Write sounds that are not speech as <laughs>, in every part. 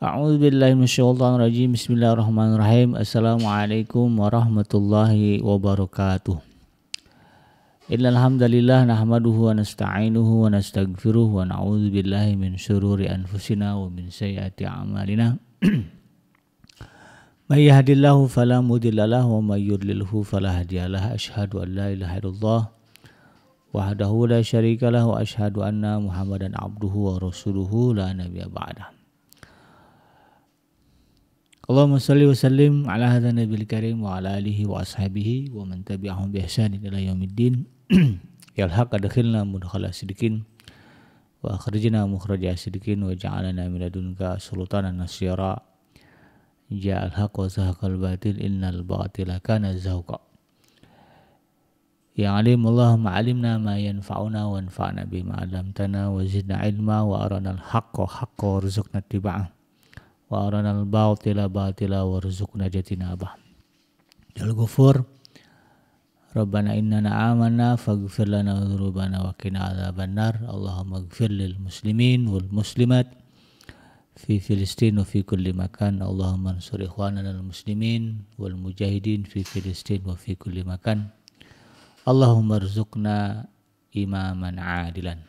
أعوذ بالله من الشيطان الرجيم بسم الله الرحمن الرحيم السلام عليكم ورحمة الله وبركاته إن الحمد لله نحمده ونستعينه ونستغفره ونعوذ بالله من شرور أنفسنا ومن سيئات أعمالنا من يهد الله فلا مضل له ومن يضلله فلا هادي له أشهد أن لا إله إلا الله وحده لا شريك له وأشهد أن محمدا عبده ورسوله لا نبي بعده Allahumma salli wa sallim ala hadha nabil karim wa ala alihi wa ashabihi wa man tabi'ahum bi ihsanin ila yaumiddin. <clears throat> ya al adkhilna mudkhala sidikin wa akhrijna mukhraja sidikin wa ja'alana min ladunka sultanan nasira. Ya al-haq wa zahaqal batil innal batila kana zahuqa. Ya alim Allahumma alimna ma yanfa'una wa anfa'na bima 'allamtana wa zidna ilma wa arana al-haqqa haqqo rizukna ittiba'ah wa aranal batila batila warzuqna jatinabah. Al-Ghafur Rabbana innana amana faghfir lana dhunubana wa qina adzabannar. Allahumma ighfir lil muslimin wal muslimat fi Filistin wa fi kulli makan. Allahumma ansur ikhwanana al muslimin wal mujahidin fi Filistin wa fi kulli makan. Allahumma arzuqna imaman adilan.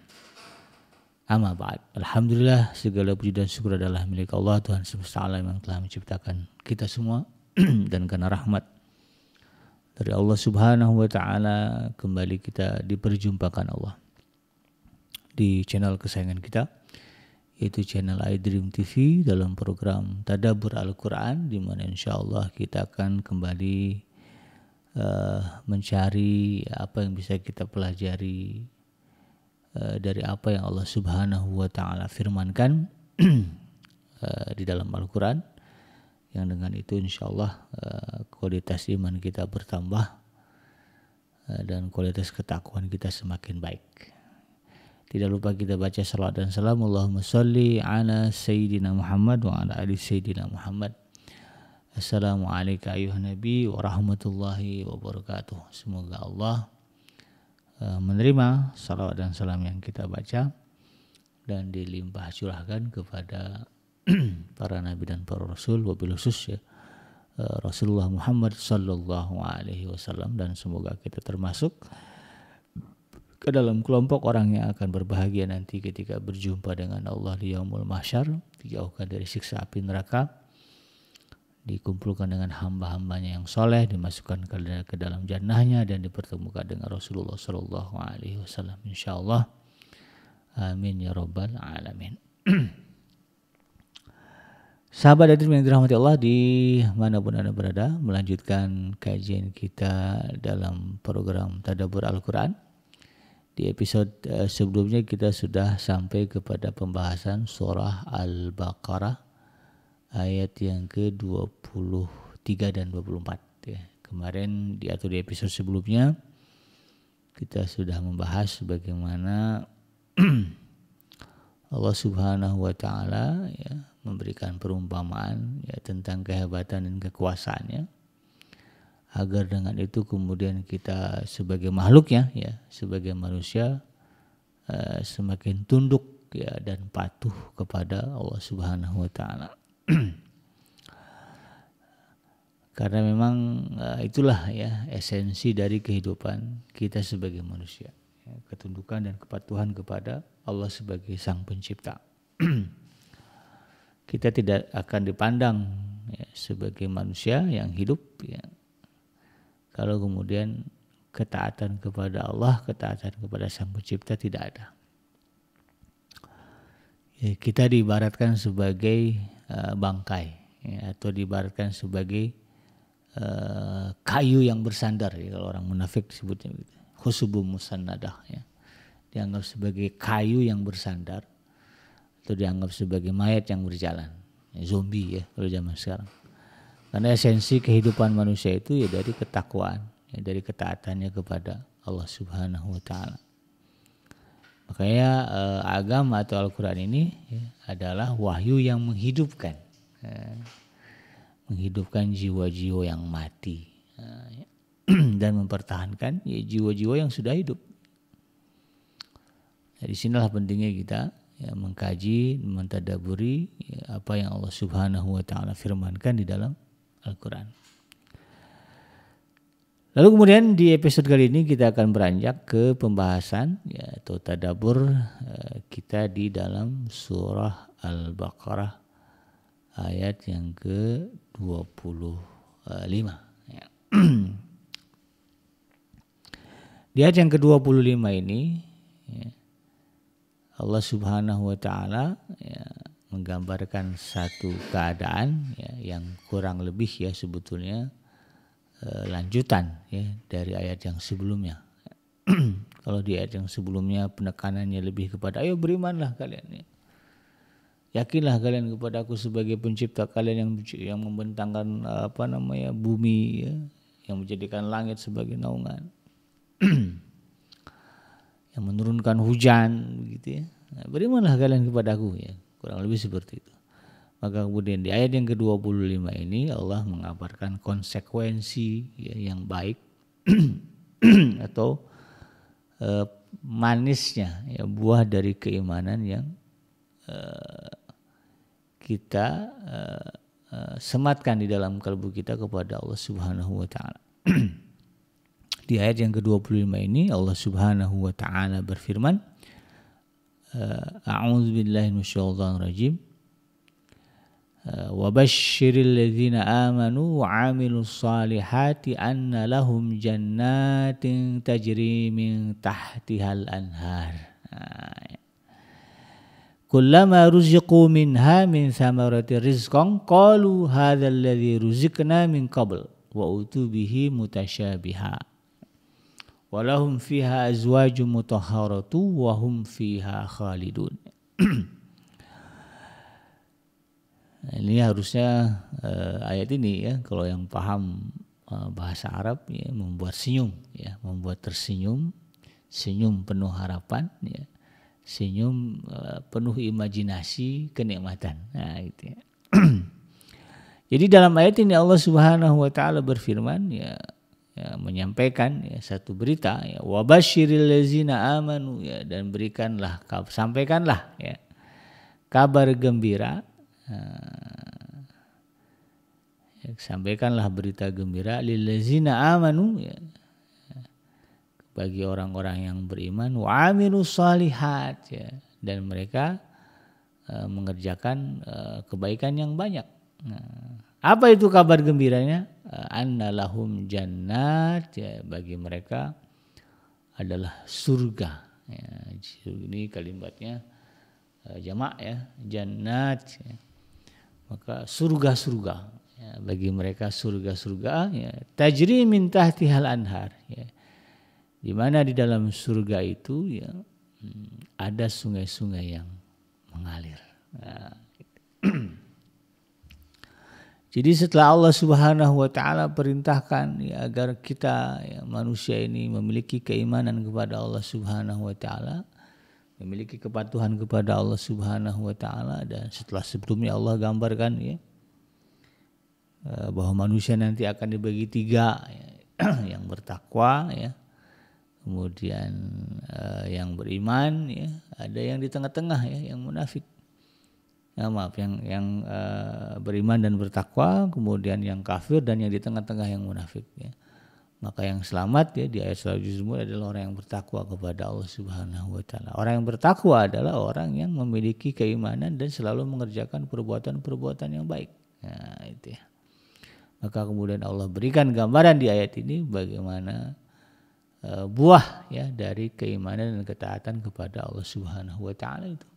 Amma ba'd. Alhamdulillah segala puji dan syukur adalah milik Allah Tuhan semesta alam yang telah menciptakan kita semua <clears throat> dan karena rahmat dari Allah Subhanahu wa taala kembali kita diperjumpakan Allah di channel kesayangan kita yaitu channel iDream TV dalam program Tadabur Al-Quran di mana insya Allah kita akan kembali uh, mencari apa yang bisa kita pelajari Eh, dari apa yang Allah Subhanahu wa taala firmankan <clears throat> eh, di dalam Al-Qur'an yang dengan itu insya Allah eh, kualitas iman kita bertambah dan kualitas ketakuan kita semakin baik. Tidak lupa kita baca salat dan salam Allahumma salli ala Sayyidina Muhammad wa ala ali Sayyidina Muhammad. Assalamualaikum ayuhan Nabi warahmatullahi wabarakatuh. Semoga Allah Eh, menerima salawat dan salam yang kita baca dan dilimpah curahkan kepada <clears throat> para nabi dan para rasul wabil khusus ya eh, Rasulullah Muhammad Sallallahu Alaihi Wasallam dan semoga kita termasuk ke dalam kelompok orang yang akan berbahagia nanti ketika berjumpa dengan Allah di Yaumul Mahsyar dijauhkan dari siksa api neraka dikumpulkan dengan hamba-hambanya yang soleh, dimasukkan ke, ke dalam jannahnya dan dipertemukan dengan Rasulullah Shallallahu Alaihi Wasallam. Insya Allah, amin ya robbal alamin. <clears throat> Sahabat dan yang dirahmati Allah di manapun Anda berada, melanjutkan kajian kita dalam program Tadabur Al-Quran. Di episode eh, sebelumnya kita sudah sampai kepada pembahasan surah Al-Baqarah ayat yang ke-23 dan 24 ya. Kemarin di atau di episode sebelumnya kita sudah membahas bagaimana <clears throat> Allah Subhanahu wa taala ya memberikan perumpamaan ya tentang kehebatan dan kekuasaannya agar dengan itu kemudian kita sebagai makhluk ya, ya sebagai manusia eh, semakin tunduk ya dan patuh kepada Allah Subhanahu wa taala. <clears throat> Karena memang eh, itulah ya esensi dari kehidupan kita sebagai manusia, ya, ketundukan dan kepatuhan kepada Allah sebagai Sang Pencipta. <clears throat> kita tidak akan dipandang ya, sebagai manusia yang hidup ya. Kalau kemudian ketaatan kepada Allah, ketaatan kepada Sang Pencipta tidak ada. Ya, kita diibaratkan sebagai Eh, bangkai ya, atau diibaratkan sebagai uh, kayu yang bersandar ya, kalau orang munafik sebutnya gitu. khusubum musannadah ya dianggap sebagai kayu yang bersandar atau dianggap sebagai mayat yang berjalan ya, zombie ya kalau zaman sekarang karena esensi kehidupan manusia itu ya dari ketakwaan ya dari ketaatannya kepada Allah Subhanahu wa taala Makanya eh, agama atau Al-Quran ini ya, adalah wahyu yang menghidupkan. Ya, menghidupkan jiwa-jiwa yang mati. Ya, <clears throat> dan mempertahankan jiwa ya, jiwa-jiwa yang sudah hidup. Nah, di sinilah pentingnya kita ya, mengkaji, mentadaburi ya, apa yang Allah Subhanahu wa taala firmankan di dalam Al-Qur'an. Lalu kemudian di episode kali ini kita akan beranjak ke pembahasan ya, atau tadabur eh, kita di dalam surah Al-Baqarah ayat yang ke-25. Ya. <clears throat> di ayat yang ke-25 ini ya, Allah Subhanahu wa taala ya, menggambarkan satu keadaan ya, yang kurang lebih ya sebetulnya Eh, lanjutan ya dari ayat yang sebelumnya. <clears throat> Kalau di ayat yang sebelumnya penekanannya lebih kepada ayo berimanlah kalian ya. Yakinlah kalian kepada aku sebagai pencipta kalian yang yang membentangkan eh, apa namanya bumi ya, yang menjadikan langit sebagai naungan. <clears throat> yang menurunkan hujan gitu ya. Nah, berimanlah kalian kepada aku ya. Kurang lebih seperti itu. Maka kemudian di ayat yang ke-25 ini Allah mengabarkan konsekuensi ya, yang baik <clears throat> atau e, manisnya ya buah dari keimanan yang e, kita e, sematkan di dalam kalbu kita kepada Allah Subhanahu wa taala. <clears throat> di ayat yang ke-25 ini Allah Subhanahu wa taala berfirman A'udzu billahi minasyaitonir rajim. وبشر الذين آمنوا وعملوا الصالحات أن لهم جنات تجري من تحتها الأنهار كلما رزقوا منها من ثمرة رزقا قالوا هذا الذي رزقنا من قبل وأتوا به متشابها ولهم فيها أزواج مطهرة وهم فيها خالدون <clears throat> Nah, ini harusnya eh, ayat ini ya kalau yang paham eh, bahasa Arab ya membuat senyum ya, membuat tersenyum, senyum penuh harapan ya. Senyum eh, penuh imajinasi kenikmatan. Nah, gitu ya. <clears throat> Jadi dalam ayat ini Allah Subhanahu wa taala berfirman ya, ya menyampaikan ya satu berita ya wabashiril lazina amanu ya dan berikanlah sampaikanlah ya kabar gembira Eh, ya, sampaikanlah berita gembira lilazina amanu ya, bagi orang-orang yang beriman wa salihat ya dan mereka e, mengerjakan e, kebaikan yang banyak. Nah, apa itu kabar gembiranya? anda lahum jannat ya bagi mereka adalah surga. Ya, ini kalimatnya jamak ya, jannat ya maka surga-surga ya, bagi mereka surga-surga ya, tajri min tihal anhar ya. di mana di dalam surga itu ya hmm, ada sungai-sungai yang mengalir ya. <clears throat> jadi setelah Allah Subhanahu wa taala perintahkan ya, agar kita ya, manusia ini memiliki keimanan kepada Allah Subhanahu wa taala memiliki kepatuhan kepada Allah Subhanahu wa taala dan setelah sebelumnya Allah gambarkan ya e, bahwa manusia nanti akan dibagi tiga ya, <clears throat> yang bertakwa ya kemudian uh, yang beriman ya ada yang di tengah-tengah ya yang munafik ya, maaf yang yang uh, beriman dan bertakwa kemudian yang kafir dan yang di tengah-tengah yang munafik ya maka yang selamat ya di ayat selanjutnya adalah orang yang bertakwa kepada Allah Subhanahu wa Orang yang bertakwa adalah orang yang memiliki keimanan dan selalu mengerjakan perbuatan-perbuatan yang baik. Nah, itu ya. Maka kemudian Allah berikan gambaran di ayat ini bagaimana uh, buah ya dari keimanan dan ketaatan kepada Allah Subhanahu wa itu.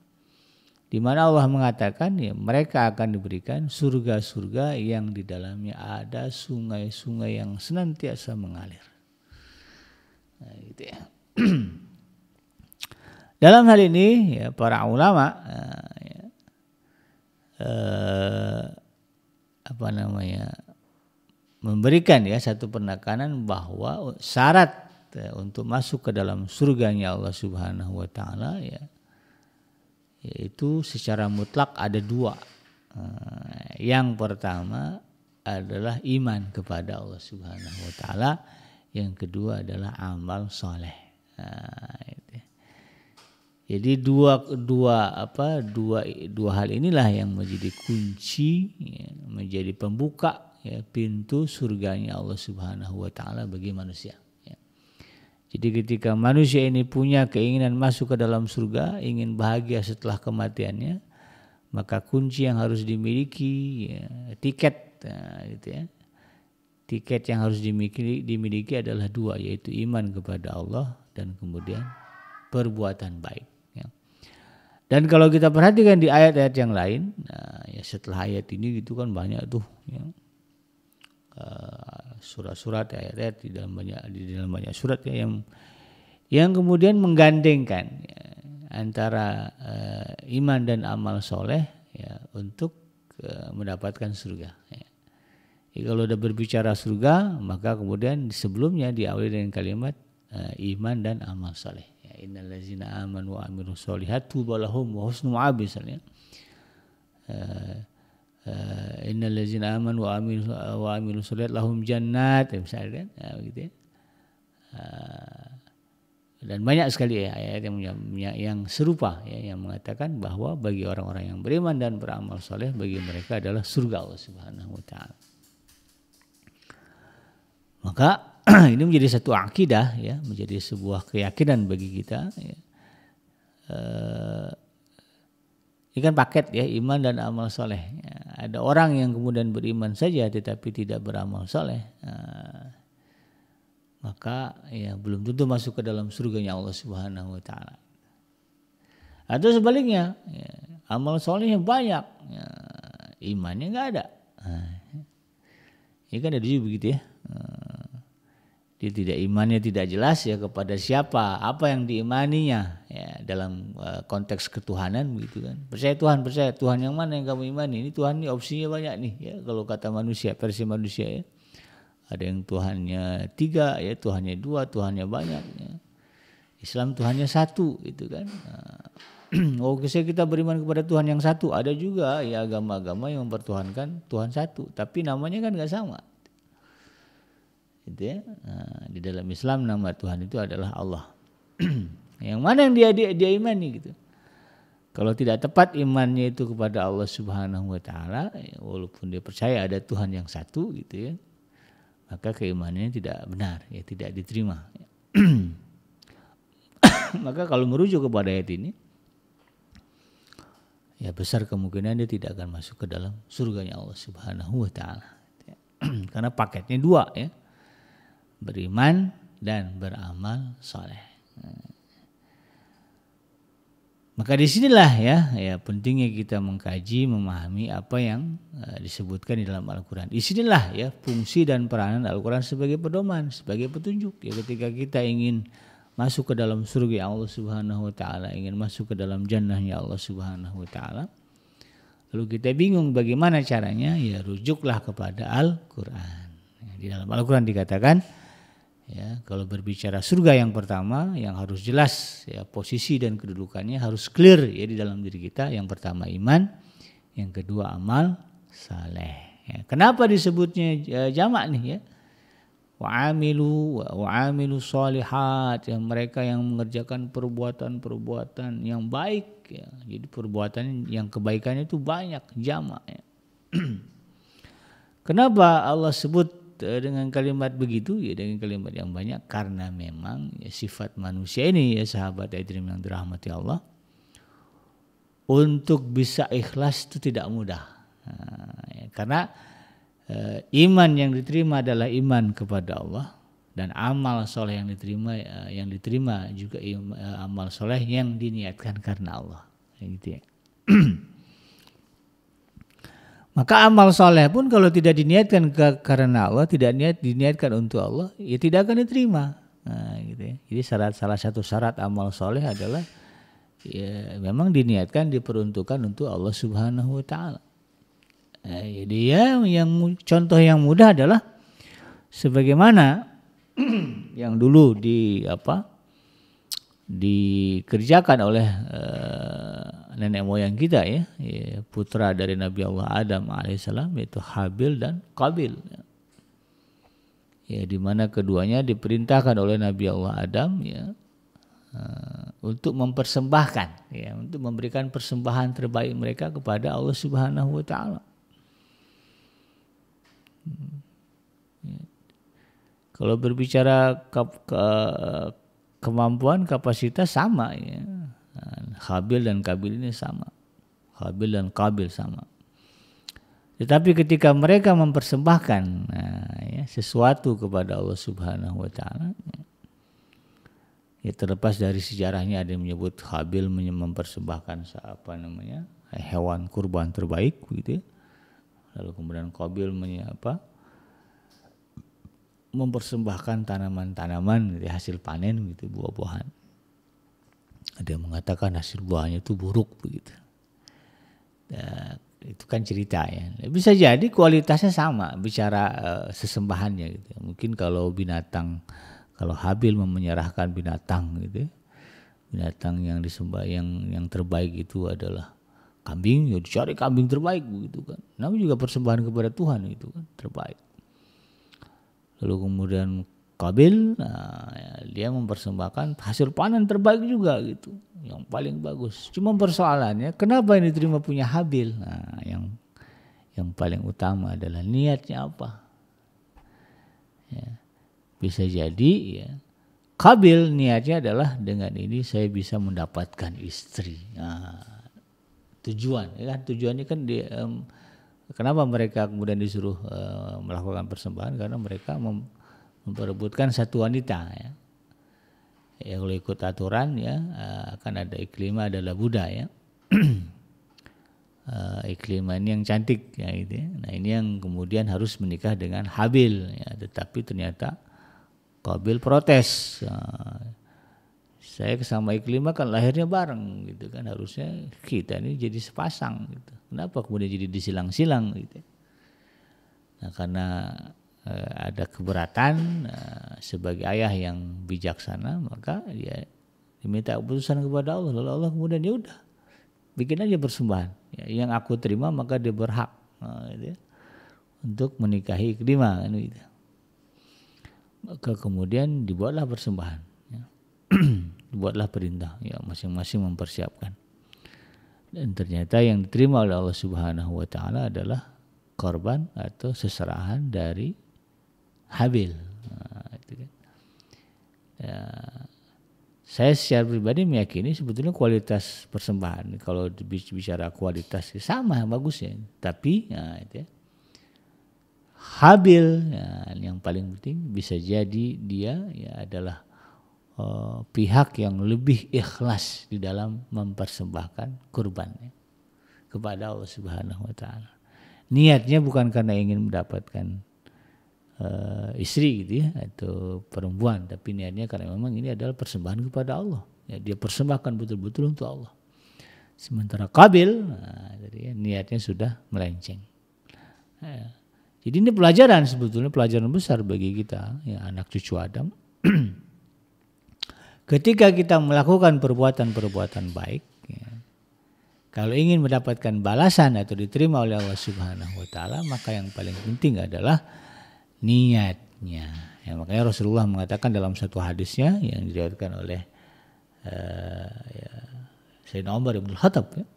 Di mana Allah mengatakan ya mereka akan diberikan surga-surga yang di dalamnya ada sungai-sungai yang senantiasa mengalir. Nah, gitu ya. <clears throat> Dalam hal ini ya para ulama ya, ya, eh, apa namanya memberikan ya satu penekanan bahwa syarat ya, untuk masuk ke dalam surganya Allah Subhanahu wa taala ya yaitu secara mutlak ada dua. Eh, yang pertama adalah iman kepada Allah Subhanahu wa taala, yang kedua adalah amal soleh. Eh, Jadi dua dua apa dua dua hal inilah yang menjadi kunci, ya, menjadi pembuka ya, pintu surganya Allah Subhanahu wa taala bagi manusia. Jadi ketika manusia ini punya keinginan masuk ke dalam surga, ingin bahagia setelah kematiannya, maka kunci yang harus dimiliki ya, tiket nah, gitu ya. Tiket yang harus dimiliki, dimiliki adalah dua yaitu iman kepada Allah dan kemudian perbuatan baik. Ya. Dan kalau kita perhatikan di ayat-ayat yang lain, nah, ya setelah ayat ini gitu kan banyak tuh. Ya Eh, surat-surat uh, ayat-ayat di dalam banyak di dalam banyak surat ya, yang yang kemudian menggandengkan ya, antara uh, iman dan amal soleh ya, untuk uh, mendapatkan surga. Ya. Jadi kalau sudah berbicara surga, maka kemudian sebelumnya diawali dengan kalimat uh, iman dan amal soleh. Ya, Innalazina amanu wa amilu solihat tubalahum wa husnu abisalnya. Uh, Inna lazin aman wa amil wa amil sholihat lahum jannat misalnya kan ya, begitu ya. Ah, dan banyak sekali ya ayat yang yang serupa ya yang mengatakan bahwa bagi orang-orang yang beriman dan beramal soleh bagi mereka adalah surga Allah Subhanahu wa taala. Maka <clears throat> ini menjadi satu akidah ya, menjadi sebuah keyakinan bagi kita ya. Uh, ini kan paket ya, iman dan amal soleh. Ada orang yang kemudian beriman saja tetapi tidak beramal soleh. Ah, maka ya belum tentu masuk ke dalam surga surganya Allah Subhanahu wa taala. Atau sebaliknya, ya, amal solehnya banyak, ya, imannya nggak ada. ini ah, ya kan ada juga begitu ya. Ah, dia ya, tidak imannya tidak jelas ya kepada siapa apa yang diimaninya ya dalam uh, konteks ketuhanan begitu kan percaya Tuhan percaya Tuhan yang mana yang kamu imani ini Tuhan ini opsinya banyak nih ya kalau kata manusia versi manusia ya ada yang Tuhannya tiga ya Tuhannya dua Tuhannya banyak ya. Islam Tuhannya satu gitu kan nah, <clears throat> oh saya kita beriman kepada Tuhan yang satu ada juga ya agama-agama yang mempertuhankan Tuhan satu tapi namanya kan nggak sama gitu ya. Nah, di dalam Islam nama Tuhan itu adalah Allah. <clears throat> yang mana yang dia, dia dia imani gitu. Kalau tidak tepat imannya itu kepada Allah Subhanahu wa taala, ya, walaupun dia percaya ada Tuhan yang satu gitu ya. Maka keimanannya tidak benar, ya tidak diterima. <clears throat> maka kalau merujuk kepada ayat ini ya besar kemungkinan dia tidak akan masuk ke dalam surganya Allah Subhanahu wa taala. <clears throat> Karena paketnya dua ya beriman dan beramal soleh. Maka disinilah ya, ya pentingnya kita mengkaji, memahami apa yang eh, disebutkan di dalam Al-Quran. Disinilah ya fungsi dan peranan Al-Quran sebagai pedoman, sebagai petunjuk. Ya ketika kita ingin masuk ke dalam surga ya Allah Subhanahu Wa Taala, ingin masuk ke dalam jannahnya Allah Subhanahu Wa Taala, lalu kita bingung bagaimana caranya, ya rujuklah kepada Al-Quran. Di dalam Al-Quran dikatakan, ya kalau berbicara surga yang pertama yang harus jelas ya posisi dan kedudukannya harus clear ya di dalam diri kita yang pertama iman yang kedua amal saleh ya. kenapa disebutnya ya, jamak nih ya wa'amilu wa'amilu salihat ya mereka yang mengerjakan perbuatan-perbuatan yang baik ya jadi perbuatan yang kebaikannya itu banyak jamak ya <clears throat> kenapa Allah sebut dengan kalimat begitu ya dengan kalimat yang banyak karena memang ya, sifat manusia ini ya sahabat Edrim yang dirahmati Allah untuk bisa ikhlas itu tidak mudah nah, ya, karena e, iman yang diterima adalah iman kepada Allah dan amal soleh yang diterima e, yang diterima juga e, amal soleh yang diniatkan karena Allah ya, gitu ya <clears throat> Maka amal soleh pun kalau tidak diniatkan ke, karena Allah, tidak niat diniatkan untuk Allah, ya tidak akan diterima. Nah, gitu ya. Jadi syarat salah satu syarat amal soleh adalah ya memang diniatkan diperuntukkan untuk Allah Subhanahu Wa Taala. Nah, jadi ya yang contoh yang mudah adalah sebagaimana <clears throat> yang dulu di apa dikerjakan oleh eh, nenek moyang kita ya, ya putra dari Nabi Allah Adam alaihissalam yaitu Habil dan Qabil ya di mana keduanya diperintahkan oleh Nabi Allah Adam ya uh, untuk mempersembahkan ya untuk memberikan persembahan terbaik mereka kepada Allah Subhanahu wa taala ya. kalau berbicara ke, ke, kemampuan kapasitas sama ya Habil dan Kabil ini sama. Habil dan Kabil sama. Tetapi ketika mereka mempersembahkan nah, ya, sesuatu kepada Allah Subhanahu wa taala ya terlepas dari sejarahnya ada yang menyebut Habil mempersembahkan apa namanya? hewan kurban terbaik gitu Lalu kemudian Kabil menyapa mempersembahkan tanaman-tanaman hasil panen gitu buah-buahan ada yang mengatakan hasil buahnya itu buruk begitu nah, itu kan cerita ya. ya bisa jadi kualitasnya sama bicara eh, sesembahannya gitu mungkin kalau binatang kalau Habil menyerahkan binatang gitu ya. binatang yang disembah yang yang terbaik itu adalah kambing ya dicari kambing terbaik begitu kan namun juga persembahan kepada Tuhan itu kan terbaik lalu kemudian Qabil nah, ya, dia mempersembahkan hasil panen terbaik juga gitu yang paling bagus cuma persoalannya kenapa ini terima punya Habil nah, yang yang paling utama adalah niatnya apa ya, bisa jadi ya Qabil niatnya adalah dengan ini saya bisa mendapatkan istri nah, tujuan ya kan tujuannya kan di um, kenapa mereka kemudian disuruh uh, melakukan persembahan karena mereka mem, memperebutkan satu wanita ya. Ya kalau ikut aturan ya eh, akan ada iklima adalah Buddha ya. <clears throat> Eh, iklima ini yang cantik ya itu ya. Nah ini yang kemudian harus menikah dengan Habil ya. Tetapi ternyata Kabil protes. Eh, saya sama Iklima kan lahirnya bareng gitu kan harusnya kita ini jadi sepasang gitu. Kenapa kemudian jadi disilang-silang gitu? Ya. Nah karena Eh, ada keberatan eh, sebagai ayah yang bijaksana maka dia diminta keputusan kepada Allah lalu Allah kemudian ya udah bikin aja persembahan ya, yang aku terima maka dia berhak eh, gitu ya, untuk menikahi kelima kan gitu. maka kemudian dibuatlah persembahan ya. <clears throat> dibuatlah perintah ya masing-masing mempersiapkan dan ternyata yang diterima oleh Allah Subhanahu wa taala adalah korban atau seserahan dari Habil. Ah, gitu kan. ya, saya secara pribadi meyakini sebetulnya kualitas persembahan kalau bicara kualitas ya sama bagusnya, tapi nah, ya, itu ya, Habil ya, yang paling penting bisa jadi dia ya adalah uh, pihak yang lebih ikhlas di dalam mempersembahkan kurbannya kepada Allah Subhanahu wa taala. Niatnya bukan karena ingin mendapatkan uh, istri gitu ya atau perempuan tapi niatnya karena memang ini adalah persembahan kepada Allah ya, dia persembahkan betul-betul untuk Allah sementara Kabil nah, jadi ya, niatnya sudah melenceng ya. jadi ini pelajaran sebetulnya pelajaran besar bagi kita ya, anak cucu Adam <clears throat> ketika kita melakukan perbuatan-perbuatan baik ya, kalau ingin mendapatkan balasan atau diterima oleh Allah Subhanahu wa taala maka yang paling penting adalah niatnya. Ya, makanya Rasulullah mengatakan dalam satu hadisnya yang diriwayatkan oleh uh, ya, Sayyidina Umar bin Khattab ya.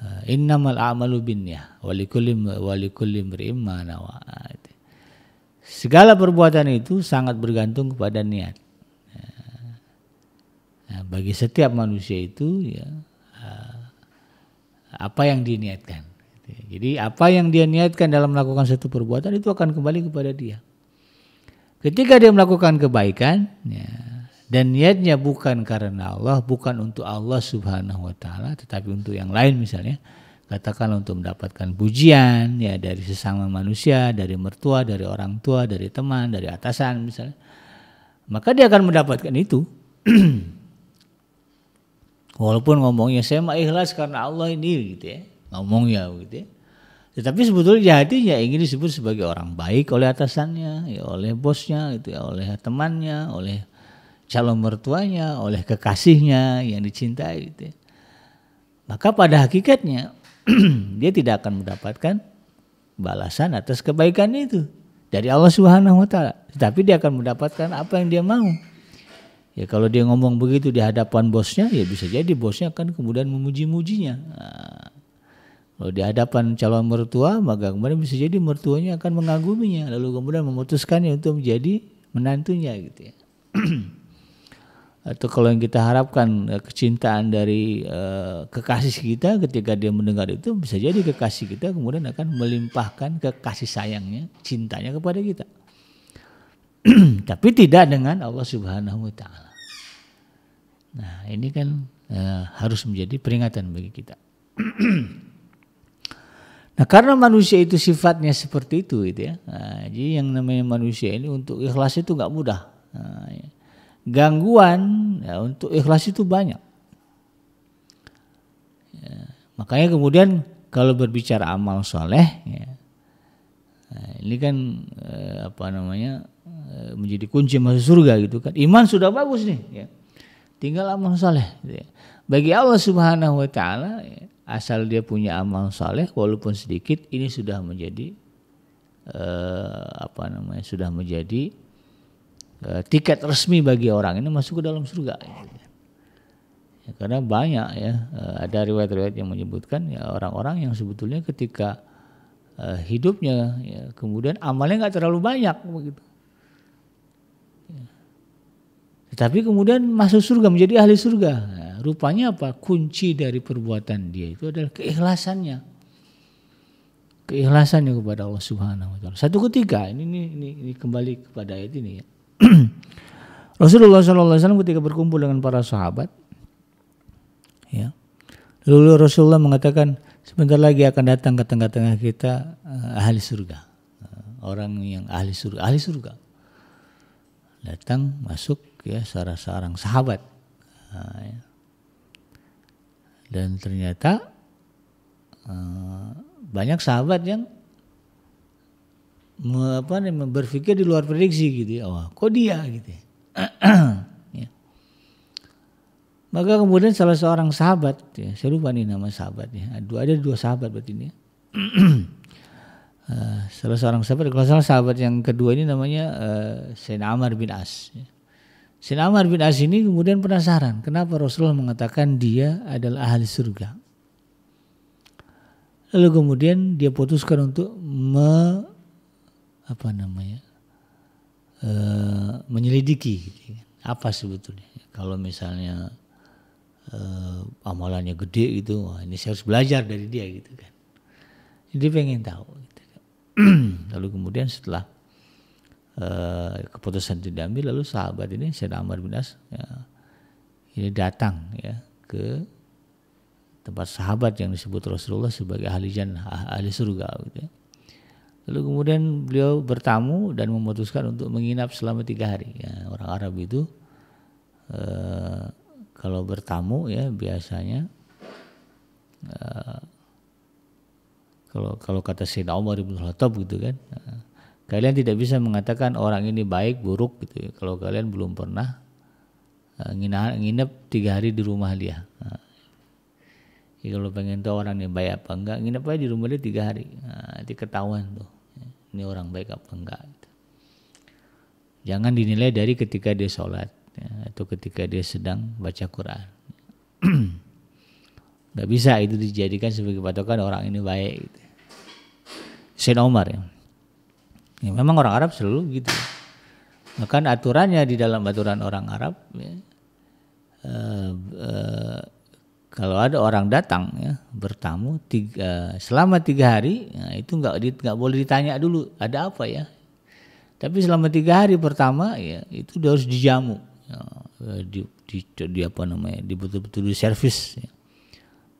Uh, innamal a'malu binniyah walikulli Segala perbuatan itu sangat bergantung kepada niat. Ya. Ya, bagi setiap manusia itu ya eh, apa yang diniatkan. Jadi apa yang dia niatkan dalam melakukan satu perbuatan itu akan kembali kepada dia. Ketika dia melakukan kebaikan ya, dan niatnya bukan karena Allah, bukan untuk Allah Subhanahu wa taala, tetapi untuk yang lain misalnya, katakan untuk mendapatkan pujian ya dari sesama manusia, dari mertua, dari orang tua, dari teman, dari atasan misalnya. Maka dia akan mendapatkan itu. <clears throat> Walaupun ngomongnya saya mah ikhlas karena Allah ini gitu ya ngomong ya gitu ya. Tetapi sebetulnya di hatinya ingin disebut sebagai orang baik oleh atasannya, ya oleh bosnya, gitu ya, oleh temannya, oleh calon mertuanya, oleh kekasihnya yang dicintai. Gitu ya. Maka pada hakikatnya <clears throat> dia tidak akan mendapatkan balasan atas kebaikan itu dari Allah Subhanahu wa taala. Tetapi dia akan mendapatkan apa yang dia mau. Ya kalau dia ngomong begitu di hadapan bosnya, ya bisa jadi bosnya akan kemudian memuji-mujinya. Nah, Lalu di hadapan calon mertua, maka kemudian bisa jadi mertuanya akan mengaguminya, lalu kemudian memutuskannya untuk menjadi menantunya gitu ya. <clears throat> Atau kalau yang kita harapkan ya, kecintaan dari uh, kekasih kita ketika dia mendengar itu bisa jadi kekasih kita kemudian akan melimpahkan kekasih sayangnya, cintanya kepada kita. <clears throat> Tapi tidak dengan Allah Subhanahu wa taala. Nah, ini kan uh, harus menjadi peringatan bagi kita. <clears throat> Nah, karena manusia itu sifatnya seperti itu, gitu ya. Nah, jadi yang namanya manusia ini untuk ikhlas itu nggak mudah. Nah, ya. Gangguan ya, untuk ikhlas itu banyak. Ya, makanya kemudian kalau berbicara amal soleh, ya, nah, ini kan eh, apa namanya eh, menjadi kunci masuk surga gitu kan. Iman sudah bagus nih, ya. tinggal amal soleh. Gitu ya. Bagi Allah Subhanahu Wa Taala. Ya, asal dia punya amal saleh walaupun sedikit ini sudah menjadi uh, apa namanya sudah menjadi uh, tiket resmi bagi orang ini masuk ke dalam surga ya, karena banyak ya uh, ada riwayat-riwayat yang menyebutkan orang ya, orang-orang yang sebetulnya ketika uh, hidupnya ya, kemudian amalnya nggak terlalu banyak begitu ya. tetapi kemudian masuk surga menjadi ahli surga. ya rupanya apa? Kunci dari perbuatan dia itu adalah keikhlasannya. Keikhlasannya kepada Allah Subhanahu wa taala. Satu ketika ini ini, ini, ini kembali kepada ayat ini ya. <clears throat> Rasulullah Sallallahu Alaihi Wasallam ketika berkumpul dengan para sahabat, ya, lalu Rasulullah mengatakan sebentar lagi akan datang ke tengah-tengah kita uh, ahli surga, uh, orang yang ahli surga, ahli surga datang masuk ya sarang-sarang sahabat, uh, ya. Dan ternyata eh, banyak sahabat yang apa nih, berpikir di luar prediksi gitu ya. Oh, kok dia gitu ya? <clears throat> ya. Maka kemudian salah seorang sahabat, ya, saya lupa nih nama sahabatnya, ada, ada dua sahabat berarti ini. Ya. <clears throat> Eh, salah seorang sahabat, kalau salah sahabat yang kedua ini namanya uh, Sayyidina Amar bin As. Ya. Sina Amr bin As ini kemudian penasaran kenapa Rasulullah mengatakan dia adalah ahli surga. Lalu kemudian dia putuskan untuk me, apa namanya e, menyelidiki apa sebetulnya. Kalau misalnya e, amalannya gede gitu, wah ini saya harus belajar dari dia gitu kan. Jadi pengen tahu. Gitu. Kan. <clears throat> Lalu kemudian setelah Eh, keputusan itu diambil lalu sahabat ini Sayyidina Amr bin As ya, ini datang ya ke tempat sahabat yang disebut Rasulullah sebagai ahli jannah, ah, ahli surga gitu ya. Lalu kemudian beliau bertamu dan memutuskan untuk menginap selama tiga hari. Ya, orang Arab itu e, kalau bertamu ya biasanya e, kalau kalau kata Syed Umar bin Khattab gitu kan, Kalian tidak bisa mengatakan orang ini baik buruk gitu ya, kalau kalian belum pernah uh, nginep, tiga hari di rumah dia. Nah, jadi ya, kalau pengen tahu orang ini baik apa enggak, nginep aja di rumah dia tiga hari. Nah, nanti ketahuan tuh, ya, ini orang baik apa enggak. Gitu. Jangan dinilai dari ketika dia sholat ya, atau ketika dia sedang baca Quran. <clears throat> Gak bisa itu dijadikan sebagai patokan orang ini baik. Gitu. Saint Omar ya. Ya, memang orang Arab selalu gitu. Bahkan aturannya di dalam aturan orang Arab, ya, uh, uh, kalau ada orang datang ya bertamu tiga, eh, selama tiga hari, ya, itu nggak nggak boleh ditanya dulu ada apa ya. Tapi selama tiga hari pertama ya itu harus dijamu, ya, di, di, di apa namanya, di betul service. Ya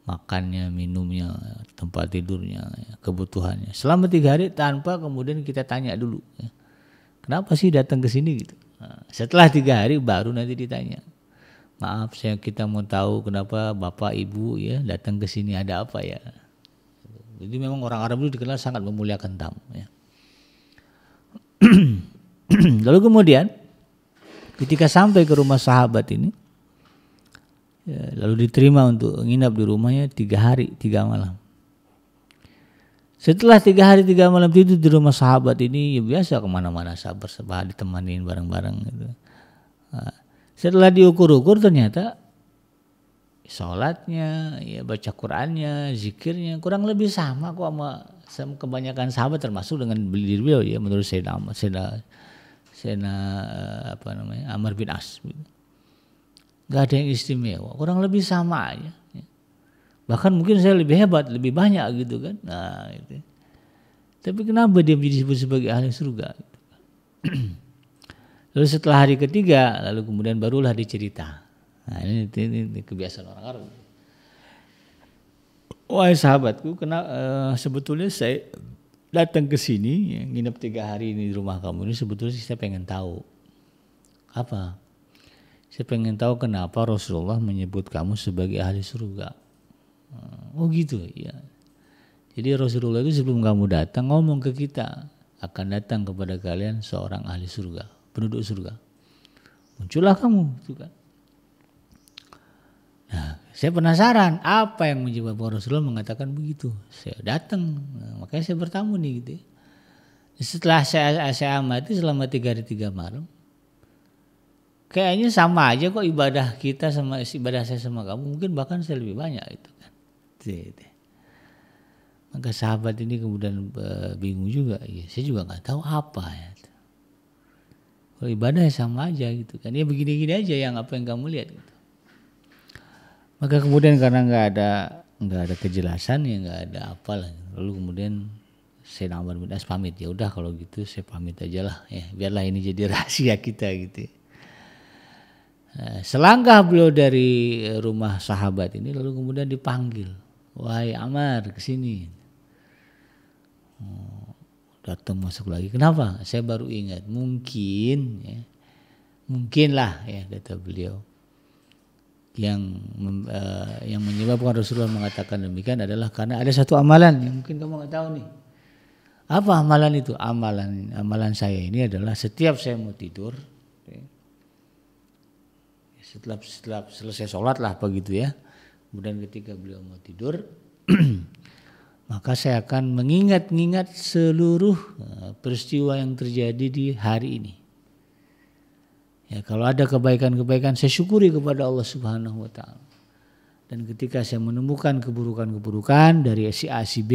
makannya, minumnya, tempat tidurnya, ya, kebutuhannya. Selama tiga hari tanpa kemudian kita tanya dulu, ya. kenapa sih datang ke sini gitu? Nah, setelah tiga hari baru nanti ditanya. Maaf, saya kita mau tahu kenapa bapak ibu ya datang ke sini ada apa ya? Jadi memang orang Arab itu dikenal sangat memuliakan tamu. Ya. <clears throat> Lalu kemudian ketika sampai ke rumah sahabat ini, ya, lalu diterima untuk menginap di rumahnya tiga hari tiga malam setelah tiga hari tiga malam tidur di rumah sahabat ini ya biasa kemana-mana sahabat sahabat ditemanin bareng-bareng gitu. Nah, setelah diukur-ukur ternyata sholatnya, ya baca Qurannya, zikirnya kurang lebih sama kok sama, sama kebanyakan sahabat termasuk dengan beliau beliau ya menurut saya Sena, saya apa namanya Amr bin As. Gitu nggak ada yang istimewa kurang lebih sama aja bahkan mungkin saya lebih hebat lebih banyak gitu kan nah itu tapi kenapa dia disebut sebagai ahli surga <clears throat> lalu setelah hari ketiga lalu kemudian barulah dicerita nah ini, ini, ini kebiasaan orang Arab wahai sahabatku kena uh, sebetulnya saya datang ke sini ya, nginep tiga hari ini di rumah kamu ini sebetulnya saya pengen tahu apa saya pengen tahu kenapa Rasulullah menyebut kamu sebagai ahli surga. Oh gitu ya. Jadi Rasulullah itu sebelum kamu datang ngomong ke kita akan datang kepada kalian seorang ahli surga, penduduk surga. Muncullah kamu, itu kan. Nah, saya penasaran apa yang menyebabkan Rasulullah mengatakan begitu. Saya datang, nah, makanya saya bertamu nih gitu. Ya. Setelah saya, saya amati selama tiga hari tiga malam, kayaknya sama aja kok ibadah kita sama ibadah saya sama kamu mungkin bahkan saya lebih banyak itu kan iya, iya. maka sahabat ini kemudian eh, bingung juga ya saya juga nggak tahu apa ya kalau ibadah ya sama aja gitu kan ya begini-gini aja yang apa yang kamu lihat gitu maka kemudian karena nggak ada nggak ada kejelasan ya nggak ada apalah lalu kemudian saya nambah pamit ya udah kalau gitu saya pamit aja lah ya biarlah ini jadi <laughs> rahasia kita gitu ya. Eh, selangkah beliau dari eh, rumah sahabat ini lalu kemudian dipanggil wahai Amar ke sini oh, datang masuk lagi kenapa saya baru ingat mungkin ya, mungkinlah ya kata beliau yang uh, yang menyebabkan Rasulullah mengatakan demikian adalah karena ada satu amalan yang mungkin kamu nggak tahu nih apa amalan itu amalan amalan saya ini adalah setiap saya mau tidur setelah setelah selesai sholat lah begitu ya kemudian ketika beliau mau tidur <clears throat> maka saya akan mengingat-ingat seluruh eh, peristiwa yang terjadi di hari ini ya kalau ada kebaikan-kebaikan saya syukuri kepada Allah Subhanahu Wa Taala dan ketika saya menemukan keburukan-keburukan dari si A si B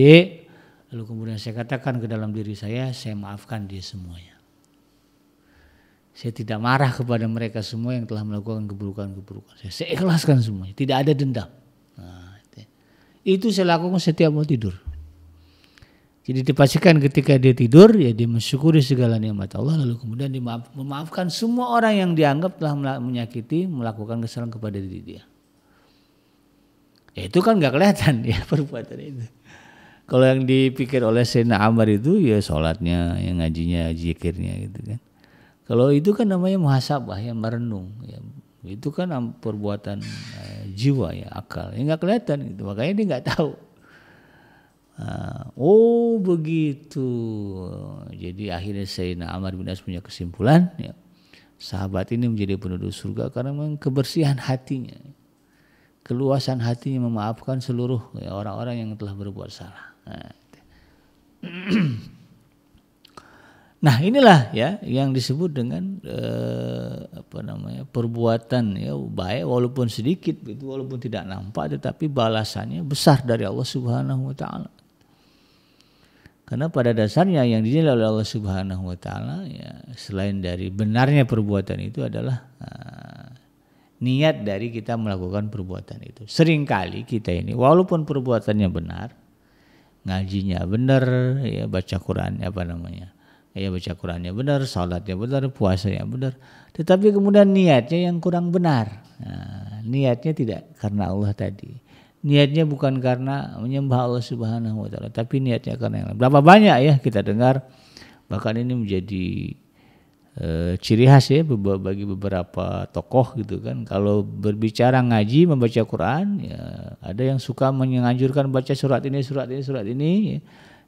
lalu kemudian saya katakan ke dalam diri saya saya maafkan dia semuanya saya tidak marah kepada mereka semua yang telah melakukan keburukan-keburukan. Saya, saya ikhlaskan semuanya. Tidak ada dendam. Nah, itu saya lakukan setiap mau tidur. Jadi dipastikan ketika dia tidur, ya dia mensyukuri segala nikmat Allah, lalu kemudian dia memaafkan semua orang yang dianggap telah menyakiti, melakukan kesalahan kepada diri dia. Ya itu kan nggak kelihatan ya <laughs> perbuatan itu. Kalau yang dipikir oleh Sena Amar itu ya sholatnya, yang ngajinya, zikirnya gitu kan. Kalau itu kan namanya muhasabah yang merenung ya. Itu kan perbuatan uh, jiwa ya akal. ini ya, nggak kelihatan gitu. Makanya dia nggak tahu. Uh, oh begitu. Jadi akhirnya Sayyidina Amr bin As punya kesimpulan ya. Sahabat ini menjadi penduduk surga karena memang kebersihan hatinya. Keluasan hatinya memaafkan seluruh ya, orang-orang ya, yang telah berbuat salah. Nah. <clears throat> Nah inilah ya yang disebut dengan eh, apa namanya perbuatan ya baik walaupun sedikit itu walaupun tidak nampak tetapi balasannya besar dari Allah Subhanahu Wa Taala. Karena pada dasarnya yang dinilai oleh Allah Subhanahu Wa Taala ya selain dari benarnya perbuatan itu adalah eh, niat dari kita melakukan perbuatan itu. Seringkali kita ini walaupun perbuatannya benar, ngajinya benar, ya baca Quran apa namanya ya baca Qurannya benar, salatnya benar, puasa puasanya benar. Tetapi kemudian niatnya yang kurang benar. Nah, niatnya tidak karena Allah tadi. Niatnya bukan karena menyembah Allah Subhanahu wa taala, tapi niatnya karena yang lain. Berapa banyak ya kita dengar bahkan ini menjadi e, ciri khas ya bagi beberapa tokoh gitu kan. Kalau berbicara ngaji, membaca Quran, ya ada yang suka menganjurkan baca surat ini, surat ini, surat ini ya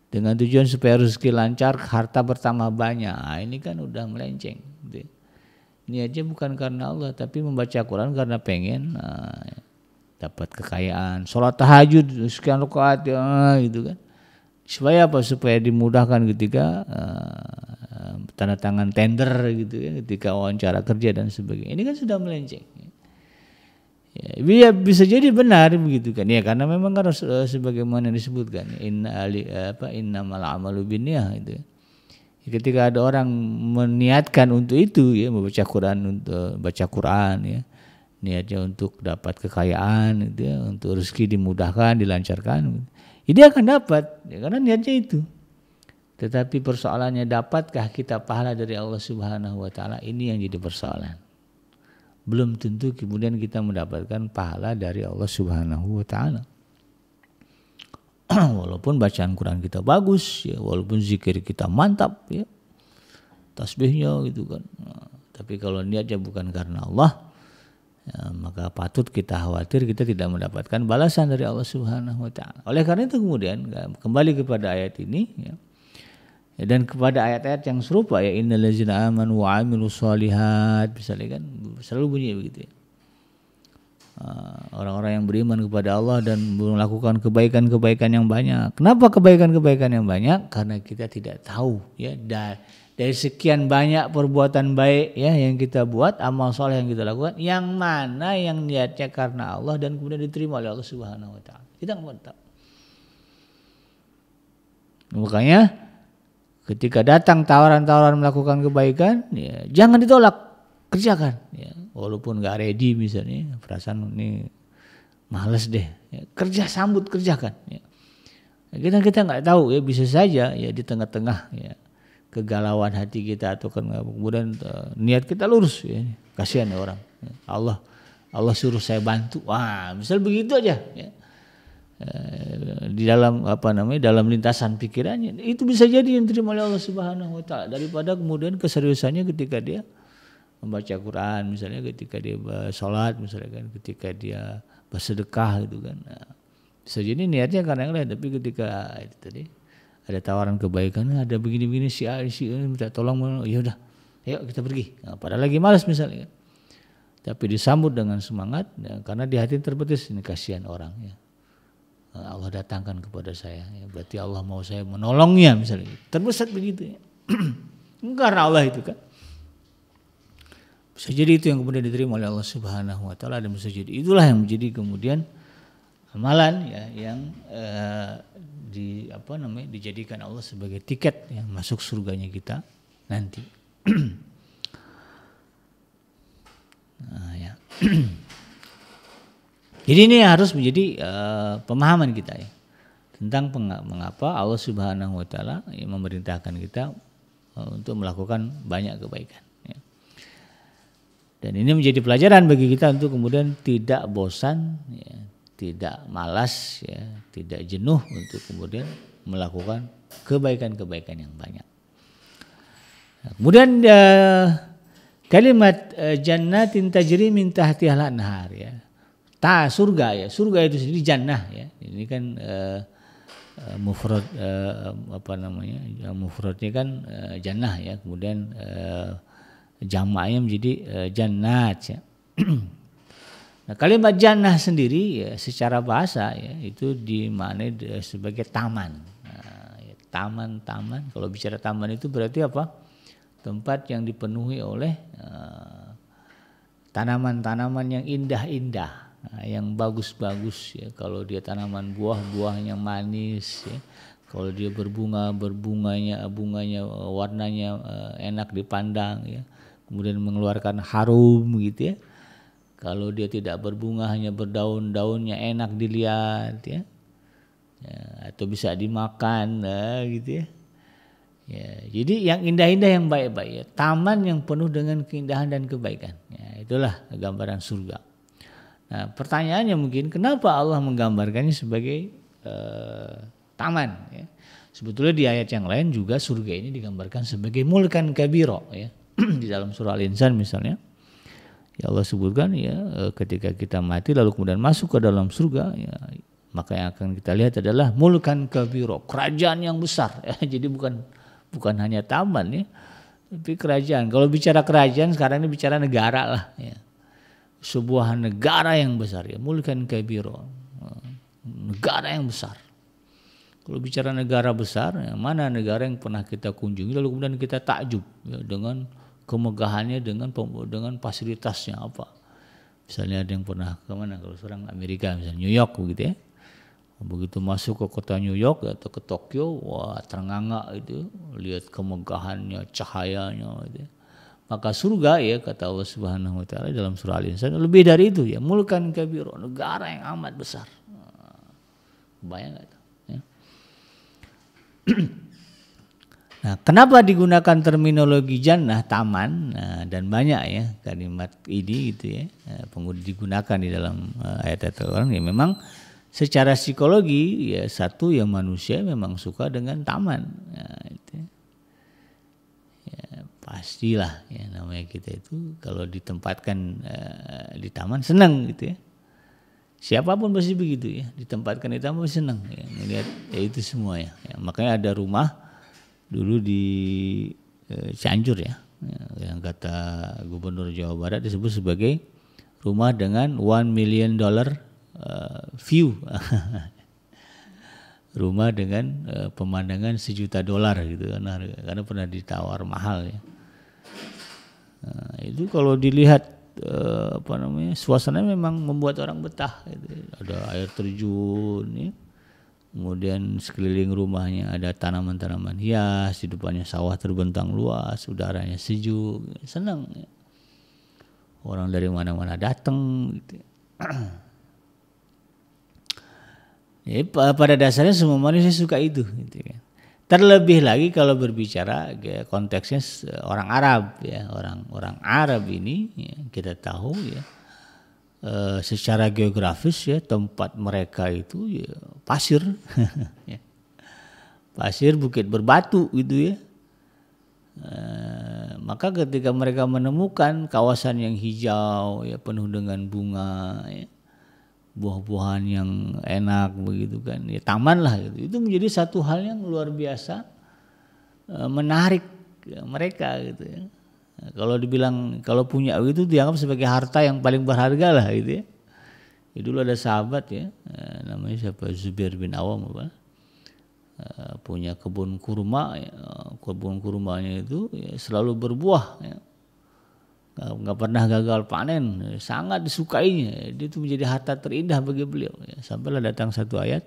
dengan tujuan supaya rezeki lancar, harta pertama banyak. Nah, ini kan udah melenceng. Gitu. Ya. aja bukan karena Allah, tapi membaca Quran karena pengen nah, dapat kekayaan. Sholat tahajud sekian rakaat ya, gitu kan. Supaya apa? Supaya dimudahkan ketika uh, tanda tangan tender gitu ya, ketika wawancara kerja dan sebagainya. Ini kan sudah melenceng. Ya, ya, bisa jadi benar begitu kan ya karena memang kan eh, sebagaimana disebutkan inna ali eh, apa innamal amalu binniyah itu. Ya, ketika ada orang meniatkan untuk itu ya membaca Quran untuk baca Quran ya niatnya untuk dapat kekayaan itu ya, untuk rezeki dimudahkan dilancarkan ya, dia akan dapat ya, karena niatnya itu tetapi persoalannya dapatkah kita pahala dari Allah Subhanahu wa taala ini yang jadi persoalan belum tentu kemudian kita mendapatkan pahala dari Allah Subhanahu wa taala. <clears throat> walaupun bacaan Quran kita bagus ya, walaupun zikir kita mantap ya. Tasbihnya gitu kan. Nah, tapi kalau niatnya bukan karena Allah ya, maka patut kita khawatir kita tidak mendapatkan balasan dari Allah Subhanahu wa taala. Oleh karena itu kemudian kembali kepada ayat ini ya ya, dan kepada ayat-ayat yang serupa ya innallazina amanu wa solihat misalnya kan selalu bunyi begitu ya. Ah, orang-orang yang beriman kepada Allah dan melakukan kebaikan-kebaikan yang banyak. Kenapa kebaikan-kebaikan yang banyak? Karena kita tidak tahu ya dari sekian banyak perbuatan baik ya yang kita buat, amal soleh yang kita lakukan, yang mana yang niatnya karena Allah dan kemudian diterima oleh Allah Subhanahu wa taala. Kita nggak tahu. Makanya Ketika datang tawaran-tawaran melakukan kebaikan, ya, jangan ditolak, kerjakan. Ya, walaupun nggak ready misalnya, ya, perasaan ini males deh. Ya, kerja sambut kerjakan. Ya. Kita kita nggak tahu ya bisa saja ya di tengah-tengah ya kegalauan hati kita atau kemudian uh, niat kita lurus ya. Kasihan ya orang. Ya, Allah Allah suruh saya bantu. Wah, misal begitu aja ya Eh, di dalam apa namanya dalam lintasan pikirannya itu bisa jadi yang diterima oleh Allah Subhanahu wa taala daripada kemudian keseriusannya ketika dia membaca Quran misalnya ketika dia sholat misalnya kan ketika dia bersedekah gitu kan nah, bisa jadi niatnya karena yang lain tapi ketika ah, itu tadi ada tawaran kebaikan ah, ada begini-begini si A si A e, minta tolong ya udah yuk kita pergi nah, padahal lagi malas misalnya tapi disambut dengan semangat ya, karena di hati terbetis ini kasihan orang ya Eh, Allah datangkan kepada saya. Ya, berarti Allah mau saya menolongnya misalnya. Terbesar begitu ya. <clears throat> Karena Allah itu kan. Bisa jadi itu yang kemudian diterima oleh Allah Subhanahu wa taala dan bisa jadi itulah yang menjadi kemudian amalan ya yang eh, di apa namanya dijadikan Allah sebagai tiket yang masuk surganya kita nanti. <clears throat> nah, ya. <clears throat> Jadi ini harus menjadi uh, pemahaman kita ya tentang mengapa Allah Subhanahu wa taala ya, memerintahkan kita eh, untuk melakukan banyak kebaikan ya. Dan ini menjadi pelajaran bagi kita untuk kemudian tidak bosan ya, tidak malas ya, tidak jenuh untuk kemudian melakukan kebaikan-kebaikan yang banyak. Nah, kemudian uh, kalimat uh, jannatin tajri min hati anhar ya Ta surga ya, surga itu sendiri jannah ya. Ini kan uh, uh, mufrad uh, apa namanya? Mufradnya kan uh, jannah ya. Kemudian uh, jamaknya menjadi uh, jannat ya. <clears throat> nah, kalimat jannah sendiri ya secara bahasa ya itu dimaknai sebagai taman. Nah, ya, taman, taman. Kalau bicara taman itu berarti apa? Tempat yang dipenuhi oleh uh, tanaman-tanaman yang indah-indah Nah, yang bagus-bagus ya kalau dia tanaman buah-buahnya manis ya kalau dia berbunga berbunganya bunganya eh, warnanya eh, enak dipandang ya kemudian mengeluarkan harum gitu ya kalau dia tidak berbunga hanya berdaun-daunnya enak dilihat ya, ya atau bisa dimakan eh, gitu ya Ya, jadi yang indah-indah yang baik-baik ya. Taman yang penuh dengan keindahan dan kebaikan. Ya, itulah gambaran surga. Nah, pertanyaannya mungkin kenapa Allah menggambarkannya sebagai e, taman? Ya? Sebetulnya di ayat yang lain juga surga ini digambarkan sebagai mulkan kabiro ya. <clears throat> di dalam surah Al-Insan misalnya. Ya Allah sebutkan ya eh, ketika kita mati lalu kemudian masuk ke dalam surga ya maka yang akan kita lihat adalah mulkan kabiro, kerajaan yang besar. Ya, <laughs> jadi bukan bukan hanya taman ya, tapi kerajaan. Kalau bicara kerajaan sekarang ini bicara negara lah ya sebuah negara yang besar ya mulkan kabiro negara yang besar kalau bicara negara besar ya, mana negara yang pernah kita kunjungi lalu kemudian kita takjub ya, dengan kemegahannya dengan dengan fasilitasnya apa misalnya ada yang pernah ke mana kalau seorang Amerika misalnya New York begitu ya begitu masuk ke kota New York ya, atau ke Tokyo wah ternganga itu lihat kemegahannya cahayanya gitu ya maka surga ya kata Allah Subhanahu wa taala dalam surah Al-Insan lebih dari itu ya mulkan kabir negara yang amat besar. Bayang gak tuh, Ya. <clears throat> nah, kenapa digunakan terminologi jannah taman nah, dan banyak ya kalimat ini gitu ya nah, pengguna digunakan di dalam eh, ayat-ayat orang ya memang secara psikologi ya satu ya manusia memang suka dengan taman. Nah, itu Ya, ya pastilah ya namanya kita itu kalau ditempatkan uh, di taman senang gitu ya siapapun pasti begitu ya ditempatkan di taman senang ya melihat ya itu semua ya, ya makanya ada rumah dulu di uh, Cianjur ya, ya yang kata Gubernur Jawa Barat disebut sebagai rumah dengan one million dollar uh, view <laughs> rumah dengan uh, pemandangan sejuta dolar gitu karena karena pernah ditawar mahal ya Nah, itu kalau dilihat eh, apa namanya suasana memang membuat orang betah. Gitu. Ada air terjun, ya. kemudian sekeliling rumahnya ada tanaman-tanaman hias, di depannya sawah terbentang luas, udaranya sejuk, senang. Ya. Orang dari mana-mana datang. Gitu. <clears throat> Ya, pada dasarnya semua manusia suka itu, gitu kan. Terlebih lagi kalau berbicara ya, konteksnya orang Arab ya, orang-orang Arab ini ya, kita tahu ya e, secara geografis ya tempat mereka itu ya, pasir. <laughs> Ya. Pasir bukit berbatu gitu ya. E, maka ketika mereka menemukan kawasan yang hijau ya penuh dengan bunga ya buah-buahan yang enak begitu kan ya taman lah gitu itu menjadi satu hal yang luar biasa eh, menarik ya, mereka gitu ya nah, kalau dibilang kalau punya itu dianggap sebagai harta yang paling berharga lah gitu ya, ya dulu ada sahabat ya eh, namanya siapa Zubair bin Awam apa eh, punya kebun kurma ya, kebun kurmanya itu ya, selalu berbuah nggak pernah gagal panen sangat disukainya dia itu menjadi harta terindah bagi beliau ya, sampailah datang satu ayat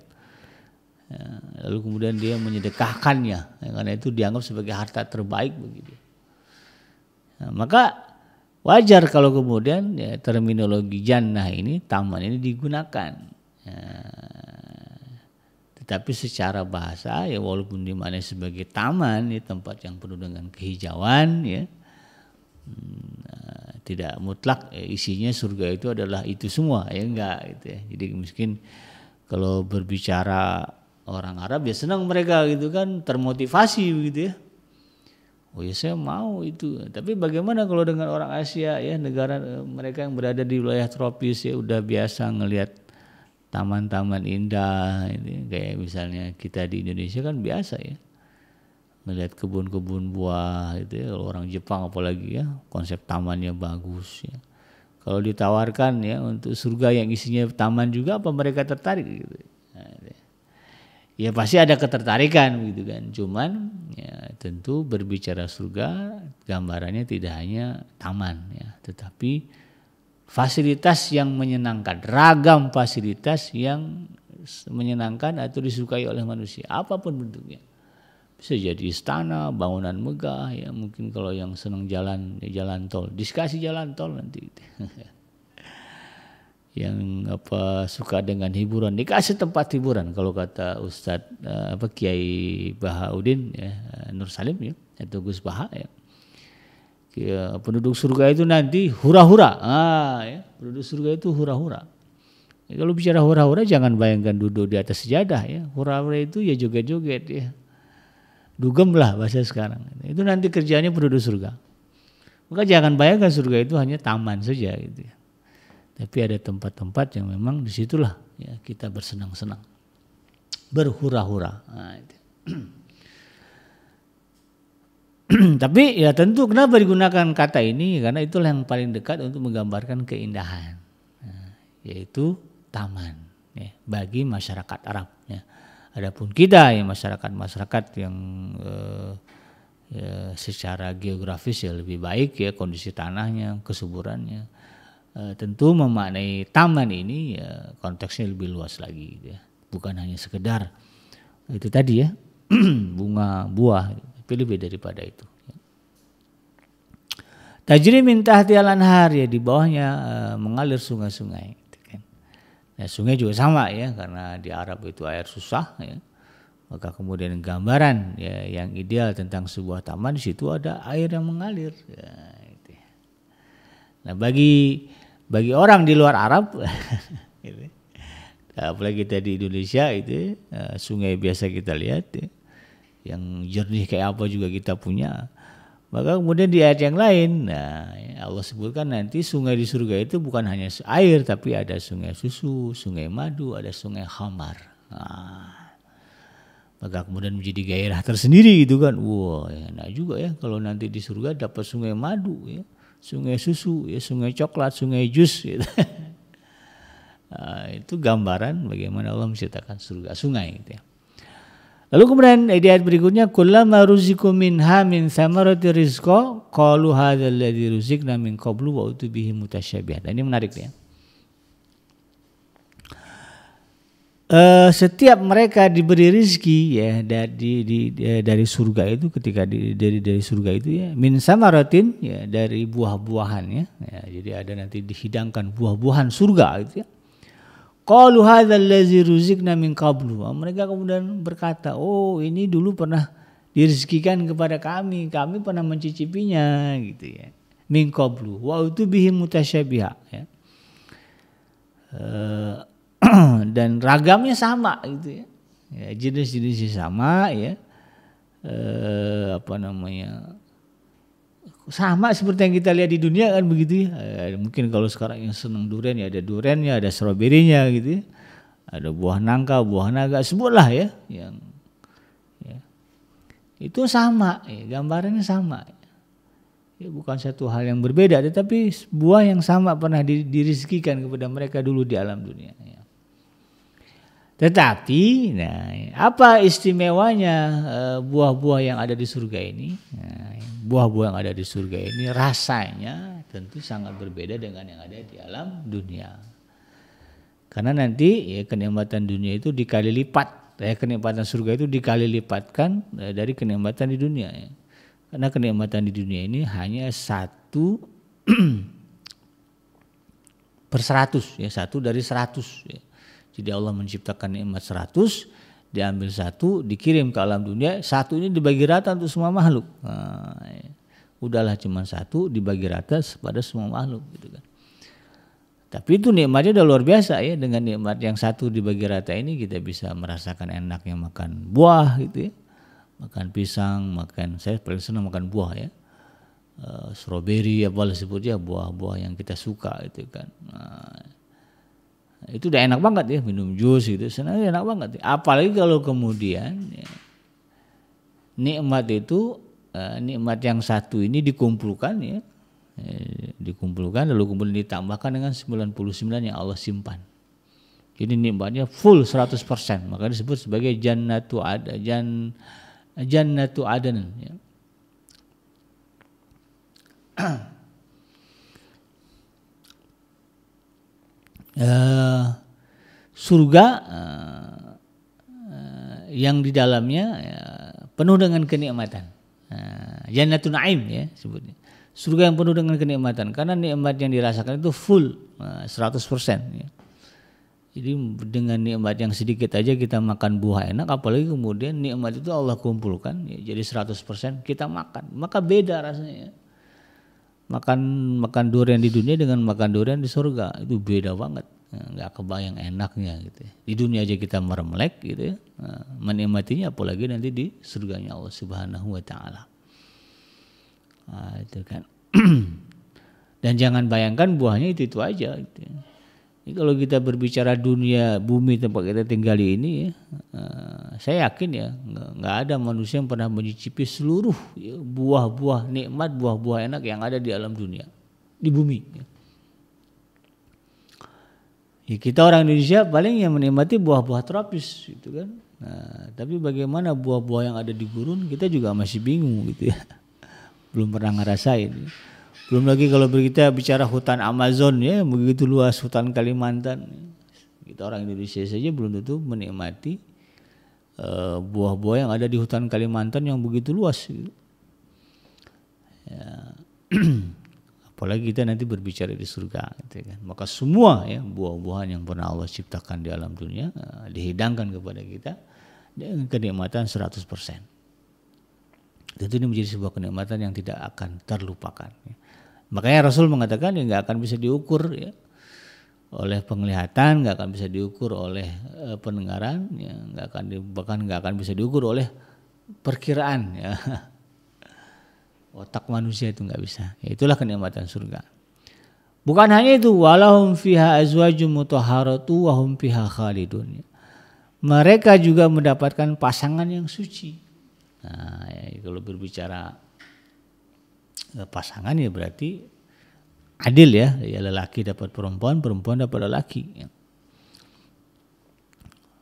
ya, lalu kemudian dia menyedekahkannya ya, karena itu dianggap sebagai harta terbaik bagi dia nah, maka wajar kalau kemudian ya, terminologi jannah ini taman ini digunakan ya, tetapi secara bahasa ya walaupun dimana sebagai taman ya tempat yang penuh dengan kehijauan ya Hmm, tidak mutlak eh, isinya surga itu adalah itu semua ya enggak gitu ya jadi mungkin kalau berbicara orang Arab ya senang mereka gitu kan termotivasi gitu ya oh ya saya mau itu tapi bagaimana kalau dengan orang Asia ya negara eh, mereka yang berada di wilayah tropis ya udah biasa ngelihat taman-taman indah gitu ya. kayak misalnya kita di Indonesia kan biasa ya melihat kebun-kebun buah itu ya kalau orang Jepang apalagi ya konsep tamannya bagus ya kalau ditawarkan ya untuk surga yang isinya taman juga apa mereka tertarik gitu nah, ya. ya pasti ada ketertarikan gitu kan cuman ya tentu berbicara surga gambarannya tidak hanya taman ya tetapi fasilitas yang menyenangkan ragam fasilitas yang menyenangkan atau disukai oleh manusia apapun bentuknya bisa jadi istana, bangunan megah ya mungkin kalau yang senang jalan ya jalan tol, diskasi jalan tol nanti. <laughs> yang apa suka dengan hiburan dikasih tempat hiburan kalau kata Ustadz eh, apa Kiai Bahaudin ya eh, Nur Salim ya atau Gus Baha ya Kaya, penduduk surga itu nanti hura-hura ah ya penduduk surga itu hura-hura ya, kalau bicara hura-hura jangan bayangkan duduk di atas sejadah ya hura-hura itu ya joget-joget ya Dugem lah bahasa sekarang. Itu nanti kerjanya penduduk surga. Maka jangan bayangkan surga itu hanya taman saja gitu ya. Tapi ada tempat-tempat yang memang disitulah ya kita bersenang-senang. Berhura-hura. Nah, gitu. <clears throat> Tapi ya tentu kenapa digunakan kata ini karena itulah yang paling dekat untuk menggambarkan keindahan, ya, yaitu taman ya, bagi masyarakat Arab. Ya. Adapun kita yang masyarakat-masyarakat yang eh, ya, secara geografis ya lebih baik ya kondisi tanahnya, kesuburannya. Eh, tentu memaknai taman ini ya konteksnya lebih luas lagi ya. Bukan hanya sekedar itu tadi ya <clears throat> bunga buah, tapi lebih daripada itu. Ya. Tajri minta tahti al-anhar ya di bawahnya eh, mengalir sungai-sungai. Ya, sungai juga sama ya karena di Arab itu air susah ya. Maka kemudian gambaran ya yang ideal tentang sebuah taman di situ ada air yang mengalir. Ya, itu ya. Nah, bagi bagi orang di luar Arab <laughs> gitu. apalagi kita di Indonesia itu eh, sungai biasa kita lihat ya, yang jernih kayak apa juga kita punya maka kemudian di ayat yang lain, nah Allah sebutkan nanti sungai di surga itu bukan hanya air, tapi ada sungai susu, sungai madu, ada sungai khamar. Nah, maka kemudian menjadi gairah tersendiri gitu kan. Wah wow, enak juga ya kalau nanti di surga dapat sungai madu, ya, sungai susu, ya, sungai coklat, sungai jus. Gitu. Nah, <laughs> itu gambaran bagaimana Allah menciptakan surga sungai gitu ya. Lalu kemudian eh, di ayat berikutnya kullama ruziku minha min samarati rizqa qalu hadzal ladzi ruzikna min qablu wa utubihi mutasyabih. Nah, ini menarik nih ya. Uh, setiap mereka diberi rizki ya dari di, di, eh, dari surga itu ketika di, dari dari surga itu ya min samaratin ya dari buah-buahan ya. ya jadi ada nanti dihidangkan buah-buahan surga itu ya Qalu hadzal ladzi ruzikna min qablu. Ah, mereka kemudian berkata, "Oh, ini dulu pernah dirizkikan kepada kami, kami pernah mencicipinya." gitu ya. Min qablu wa utubihi mutasyabiha ya. Eh, <clears throat> dan ragamnya sama gitu ya. ya jenis-jenisnya sama ya. Eh, apa namanya? sama seperti yang kita lihat di dunia kan begitu ya. Eh, mungkin kalau sekarang yang senang durian ya ada duriannya, ada stroberinya gitu ya. Ada buah nangka, buah naga, sebutlah ya yang ya. itu sama, ya, gambarannya sama. Ya, bukan satu hal yang berbeda, tetapi buah yang sama pernah dirizkikan kepada mereka dulu di alam dunia. Ya. Tetapi, nah, apa istimewanya eh, buah-buah yang ada di surga ini? Nah, buah-buah yang ada di surga ini rasanya tentu sangat berbeda dengan yang ada di alam dunia. Karena nanti ya, kenikmatan dunia itu dikali lipat, ya, kenikmatan surga itu dikali lipatkan eh, dari kenikmatan di dunia. Ya. Karena kenikmatan di dunia ini hanya satu <clears throat> per seratus, ya satu dari seratus. Ya jadi Allah menciptakan nikmat seratus, diambil satu, dikirim ke alam dunia, satu ini dibagi rata untuk semua makhluk. Nah, ya. Udahlah cuma satu dibagi rata kepada semua makhluk gitu kan. Tapi itu nikmatnya udah luar biasa ya dengan nikmat yang satu dibagi rata ini kita bisa merasakan enaknya makan buah gitu ya. Makan pisang, makan saya paling senang makan buah ya. Uh, strawberry apa sebutnya buah-buah yang kita suka itu kan. Nah, itu udah enak banget ya minum jus gitu senang enak banget apalagi kalau kemudian ya, nikmat itu eh, nikmat yang satu ini dikumpulkan ya eh, dikumpulkan lalu kemudian ditambahkan dengan 99 yang Allah simpan jadi nikmatnya full 100% maka disebut sebagai jannatu ada jan jannatu adan ya. <clears throat> uh, surga uh, uh, yang di dalamnya uh, penuh dengan kenikmatan. Uh, Jannatun Naim ya sebutnya. Surga yang penuh dengan kenikmatan karena nikmat yang dirasakan itu full uh, 100% ya. Jadi dengan nikmat yang sedikit aja kita makan buah enak apalagi kemudian nikmat itu Allah kumpulkan ya, jadi 100% kita makan maka beda rasanya. Ya makan makan durian di dunia dengan makan durian di surga itu beda banget nah, nggak kebayang enaknya gitu ya. di dunia aja kita meremlek gitu ya nah, menikmatinya apalagi nanti di surganya Allah Subhanahu Wa Taala nah, itu kan <clears throat> dan jangan bayangkan buahnya itu itu aja gitu ya. Ini kalau kita berbicara dunia bumi tempat kita tinggali ini, ya, eh, saya yakin ya nggak ada manusia yang pernah mencicipi seluruh ya, buah-buah nikmat, buah-buah enak yang ada di alam dunia, di bumi. Ya. Ya, kita orang Indonesia paling yang menikmati buah-buah tropis gitu kan. Nah, tapi bagaimana buah-buah yang ada di gurun kita juga masih bingung gitu ya. <laughs> Belum pernah ngerasain. Belum lagi kalau kita bicara hutan Amazon ya begitu luas hutan Kalimantan. Kita orang Indonesia saja belum tentu menikmati eh, buah-buah yang ada di hutan Kalimantan yang begitu luas. Gitu. Ya. <clears throat> Apalagi kita nanti berbicara di surga, gitu kan. maka semua ya buah-buahan yang pernah Allah ciptakan di alam dunia eh, dihidangkan kepada kita dengan kenikmatan 100%. Tentu ini menjadi sebuah kenikmatan yang tidak akan terlupakan. Ya Makanya Rasul mengatakan ya nggak akan bisa diukur ya oleh penglihatan, nggak akan bisa diukur oleh uh, pendengaran, ya nggak akan di, bahkan nggak akan bisa diukur oleh perkiraan ya. <laughs> Otak manusia itu nggak bisa. Ya, itulah kenikmatan surga. Bukan hanya itu, walahum fiha azwajum mutahharatu wa hum fiha khalidun. Ya. Mereka juga mendapatkan pasangan yang suci. Nah, ya, kalau berbicara Eh, pasangan ya berarti adil ya, ya lelaki dapat perempuan, perempuan dapat lelaki. Ya.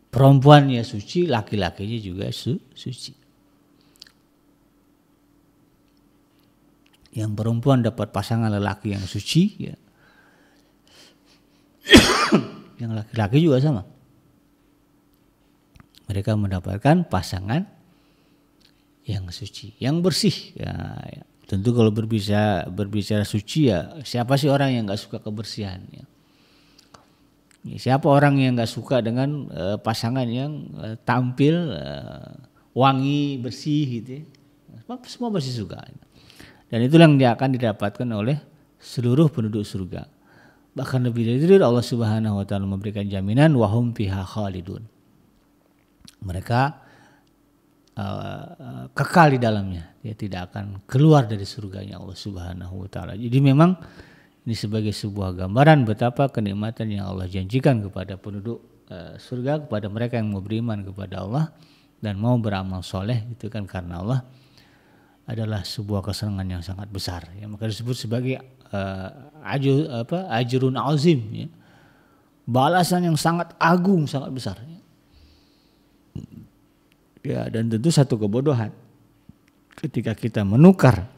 Perempuannya suci, laki-lakinya juga su suci. Yang perempuan dapat pasangan lelaki yang suci, ya. <coughs> yang laki-laki juga sama. Mereka mendapatkan pasangan yang suci, yang bersih. Ya, ya Tentu kalau berbicara berbicara suci ya siapa sih orang yang nggak suka kebersihan ya? ya siapa orang yang nggak suka dengan uh, pasangan yang uh, tampil uh, wangi bersih gitu? Ya? Semua, semua pasti suka. Dan itulah yang dia akan didapatkan oleh seluruh penduduk surga. Bahkan lebih dari itu Allah Subhanahu wa taala memberikan jaminan wahum fiha khalidun. Mereka Eh, eh, kekal di dalamnya. Dia tidak akan keluar dari surganya Allah Subhanahu wa taala. Jadi memang ini sebagai sebuah gambaran betapa kenikmatan yang Allah janjikan kepada penduduk eh, surga kepada mereka yang mau beriman kepada Allah dan mau beramal soleh itu kan karena Allah adalah sebuah kesenangan yang sangat besar yang maka disebut sebagai uh, ajur apa ajurun azim ya balasan yang sangat agung sangat besar ya Ya, dan tentu satu kebodohan ketika kita menukar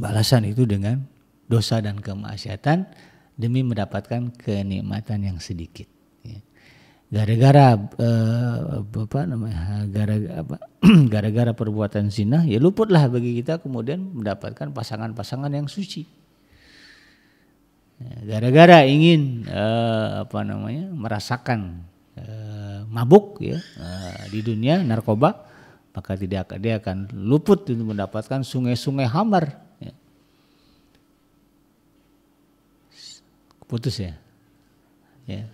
balasan itu dengan dosa dan kemaksiatan demi mendapatkan kenikmatan yang sedikit. Ya. Gara-gara eh, apa namanya? Gara-gara apa? <clears throat> Gara-gara perbuatan zina, ya luputlah bagi kita kemudian mendapatkan pasangan-pasangan yang suci. Ya, gara-gara ingin eh, apa namanya? merasakan eh, mabuk ya eh, di dunia narkoba maka tidak akan dia akan luput untuk mendapatkan sungai-sungai hamar ya. putus ya ya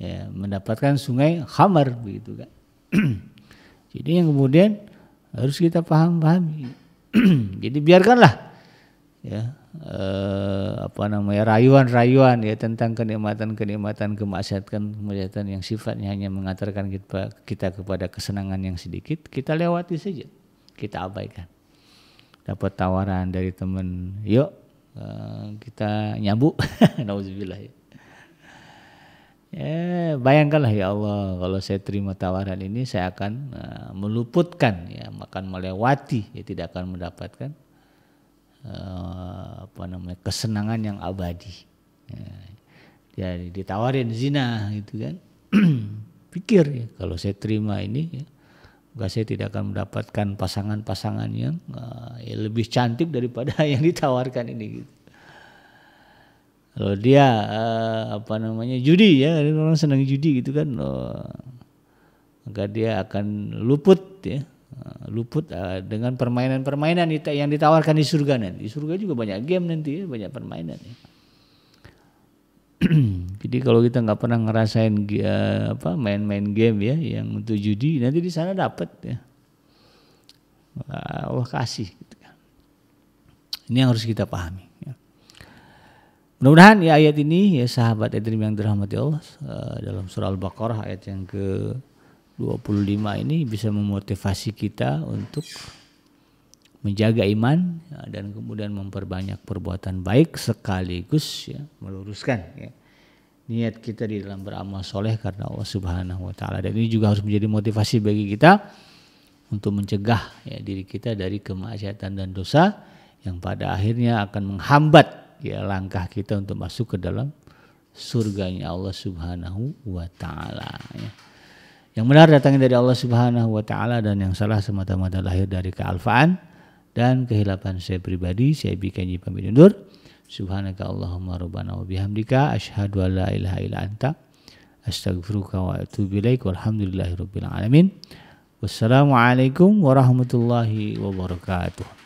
ya mendapatkan sungai hamar begitu kan <clears throat> jadi yang kemudian harus kita paham pahami <clears throat> jadi biarkanlah ya eh, apa namanya rayuan-rayuan ya tentang kenikmatan-kenikmatan kemaksiatan-kemaksiatan yang sifatnya hanya mengantarkan kita, kita kepada kesenangan yang sedikit kita lewati saja kita abaikan dapat tawaran dari teman yuk eh, kita nyabu <laughs> nauzubillah ya Ya, bayangkanlah ya Allah kalau saya terima tawaran ini saya akan uh, meluputkan ya, akan melewati ya tidak akan mendapatkan Eh, apa namanya kesenangan yang abadi. Ya, ya ditawarin zina gitu kan. <clears throat> Pikir ya kalau saya terima ini ya, maka saya tidak akan mendapatkan pasangan-pasangan yang uh, ya lebih cantik daripada <laughs> yang ditawarkan ini gitu. Kalau dia uh, apa namanya judi ya, orang senang judi gitu kan. Oh, maka dia akan luput ya Eh, luput uh, dengan permainan-permainan yang ditawarkan di surga nanti. Di surga juga banyak game nanti, ya, banyak permainan. Ya. <clears throat> Jadi kalau kita nggak pernah ngerasain uh, apa main-main game ya yang untuk judi, nanti di sana dapat ya. Uh, Allah kasih. Gitu kan. Ini yang harus kita pahami. Ya. Mudah-mudahan ya ayat ini ya sahabat Edrim yang dirahmati Allah uh, dalam surah Al-Baqarah ayat yang ke 25 ini bisa memotivasi kita untuk menjaga iman ya, dan kemudian memperbanyak perbuatan baik sekaligus ya, meluruskan ya, niat kita di dalam beramal soleh karena Allah Subhanahu Wa Taala dan ini juga harus menjadi motivasi bagi kita untuk mencegah ya, diri kita dari kemaksiatan dan dosa yang pada akhirnya akan menghambat ya, langkah kita untuk masuk ke dalam surganya Allah Subhanahu Wa Taala. Ya. Yang benar datangnya dari Allah Subhanahu wa taala dan yang salah semata-mata lahir dari kealfaan dan kehilapan saya pribadi. Saya bikin pamit undur. Subhanaka Allahumma rabbana wa bihamdika asyhadu an la ilaha illa anta astaghfiruka wa atubu ilaik walhamdulillahi rabbil alamin. Wassalamualaikum warahmatullahi wabarakatuh.